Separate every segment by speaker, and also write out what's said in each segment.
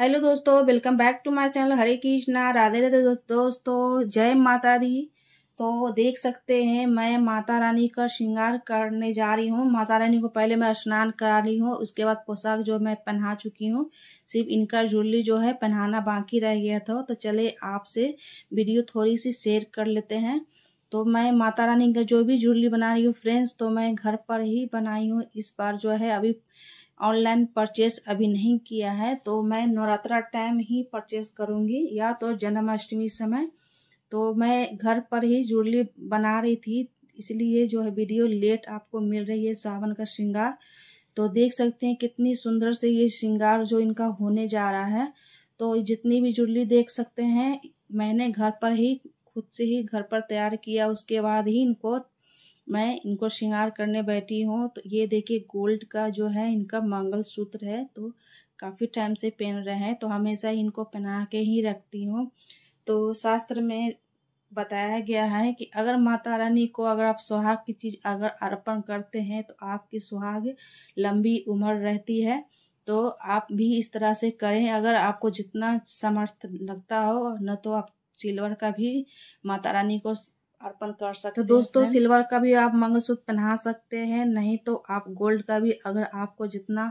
Speaker 1: hello दोस्तों welcome back to my channel Hare Krishna Radhe Radhe दोस्तों जय माता दी तो देख सकते हैं मैं माता रानी का श्रृंगार करने जा रही हूँ माता रानी को पहले मैं स्नान करा रही हूँ उसके बाद पोशाक जो मैं पहना चुकी हूँ सिर्फ इनका जुड़ली जो है पहनाना बाकी रह गया था तो चले आपसे वीडियो थोड़ी सी शेयर कर लेते हैं तो मैं माता रानी का जो भी ज्वेलरी बना रही हूँ फ्रेंड्स तो मैं घर पर ही बनाई हूँ इस बार जो है अभी ऑनलाइन परचेस अभी नहीं किया है तो मैं नवरात्रा टाइम ही परचेस करूँगी या तो जन्माष्टमी समय तो मैं घर पर ही ज्वेलरी बना रही थी इसलिए जो है वीडियो लेट आपको मिल रही है सावन का श्रृंगार तो देख सकते हैं कितनी सुंदर से ये श्रृंगार जो इनका होने जा रहा है तो जितनी भी जुड़ली देख सकते हैं मैंने घर पर ही खुद से ही घर पर तैयार किया उसके बाद ही इनको मैं इनको श्रृंगार करने बैठी हूँ तो ये देखिए गोल्ड का जो है इनका मंगलसूत्र है तो काफ़ी टाइम से पहन रहे हैं तो हमेशा ही इनको पहना के ही रखती हूँ तो शास्त्र में बताया गया है कि अगर माता रानी को अगर आप सुहाग की चीज़ अगर अर्पण करते हैं तो आपकी सुहाग लंबी उम्र रहती है तो आप भी इस तरह से करें अगर आपको जितना समर्थ लगता हो न तो आप सिल्वर का भी माता रानी को अर्पण कर तो सकते तो दोस्तों सिल्वर का भी आप मंगलसूत्र पहना सकते हैं नहीं तो आप गोल्ड का भी अगर आपको जितना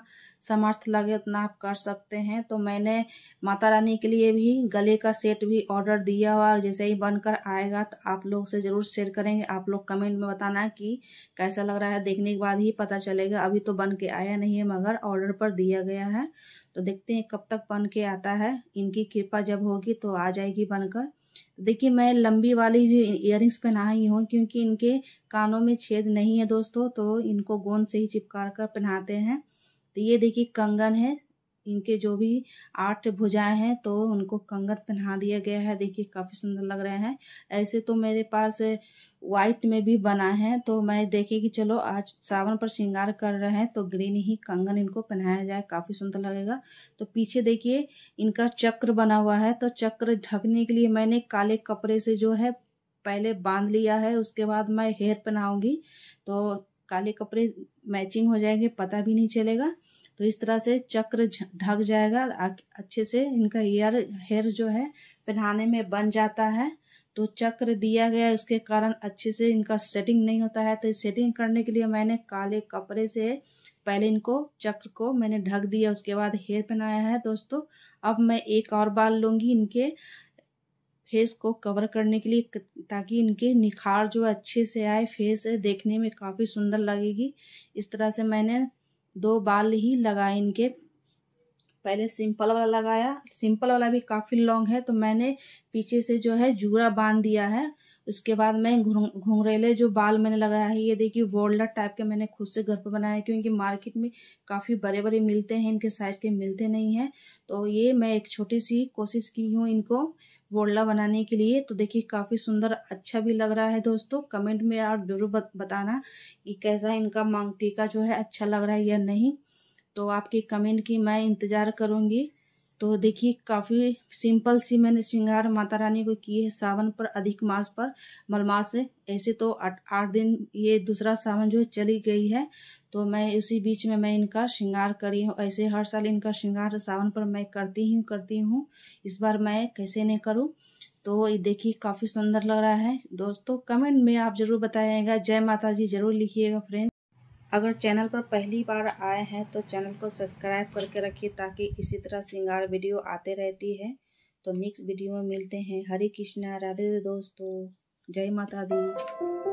Speaker 1: समर्थ लगे उतना आप कर सकते हैं तो मैंने माता रानी के लिए भी गले का सेट भी ऑर्डर दिया हुआ जैसे ही बनकर आएगा तो आप लोग से ज़रूर शेयर करेंगे आप लोग कमेंट में बताना कि कैसा लग रहा है देखने के बाद ही पता चलेगा अभी तो बन के आया नहीं है मगर ऑर्डर पर दिया गया है तो देखते हैं कब तक बन के आता है इनकी कृपा जब होगी तो आ जाएगी बनकर देखिए मैं लंबी वाली जो इयर पहना ही हूँ क्योंकि इनके कानों में छेद नहीं है दोस्तों तो इनको गोंद से ही चिपका कर पहनाते हैं तो ये देखिए कंगन है इनके जो भी आठ भुजाएं हैं तो उनको कंगन पहना दिया गया है देखिए काफ़ी सुंदर लग रहे हैं ऐसे तो मेरे पास वाइट में भी बना है तो मैं देखे कि चलो आज सावन पर श्रृंगार कर रहे हैं तो ग्रीन ही कंगन इनको पहनाया जाए काफ़ी सुंदर लगेगा तो पीछे देखिए इनका चक्र बना हुआ है तो चक्र ढकने के लिए मैंने काले कपड़े से जो है पहले बांध लिया है उसके बाद मैं हेयर पहनाऊंगी तो काले कपड़े मैचिंग हो जाएंगे पता भी नहीं चलेगा तो इस तरह से चक्र ढक जाएगा अच्छे से इनका ईयर हेयर जो है पहनाने में बन जाता है तो चक्र दिया गया उसके कारण अच्छे से इनका सेटिंग नहीं होता है तो सेटिंग करने के लिए मैंने काले कपड़े से पहले इनको चक्र को मैंने ढक दिया उसके बाद हेयर पहनाया है दोस्तों अब मैं एक और बाल लूँगी इनके फेस को कवर करने के लिए ताकि इनके निखार जो अच्छे से आए फेस देखने में काफ़ी सुंदर लगेगी इस तरह से मैंने दो बाल ही लगाए इनके पहले सिंपल वाला लगाया सिंपल वाला भी काफ़ी लॉन्ग है तो मैंने पीछे से जो है जूरा बांध दिया है इसके बाद मैं घुंघरेले जो बाल मैंने लगाया है ये देखिए वोल्डर टाइप के मैंने खुद से घर पर बनाया है क्योंकि मार्केट में काफ़ी बड़े बड़े मिलते हैं इनके साइज़ के मिलते नहीं हैं तो ये मैं एक छोटी सी कोशिश की हूँ इनको वोल्डा बनाने के लिए तो देखिए काफ़ी सुंदर अच्छा भी लग रहा है दोस्तों कमेंट में आप जरूर बताना कि कैसा इनका मांग टीका जो है अच्छा लग रहा है या नहीं तो आपकी कमेंट की मैं इंतज़ार करूँगी तो देखिए काफ़ी सिंपल सी मैंने श्रृंगार माता रानी को की है सावन पर अधिक मास पर मलमास से ऐसे तो आठ आठ दिन ये दूसरा सावन जो है चली गई है तो मैं उसी बीच में मैं इनका श्रृंगार करी हूँ ऐसे हर साल इनका श्रृंगार सावन पर मैं करती हूँ करती हूँ इस बार मैं कैसे नहीं करूँ तो ये देखिए काफ़ी सुंदर लग रहा है दोस्तों कमेंट में आप ज़रूर बताएगा जय माता जी ज़रूर लिखिएगा फ्रेंड्स अगर चैनल पर पहली बार आए हैं तो चैनल को सब्सक्राइब करके रखिए ताकि इसी तरह श्रृंगार वीडियो आते रहती है तो नेक्स्ट वीडियो में मिलते हैं हरे कृष्णा राधे दोस्तों जय माता दी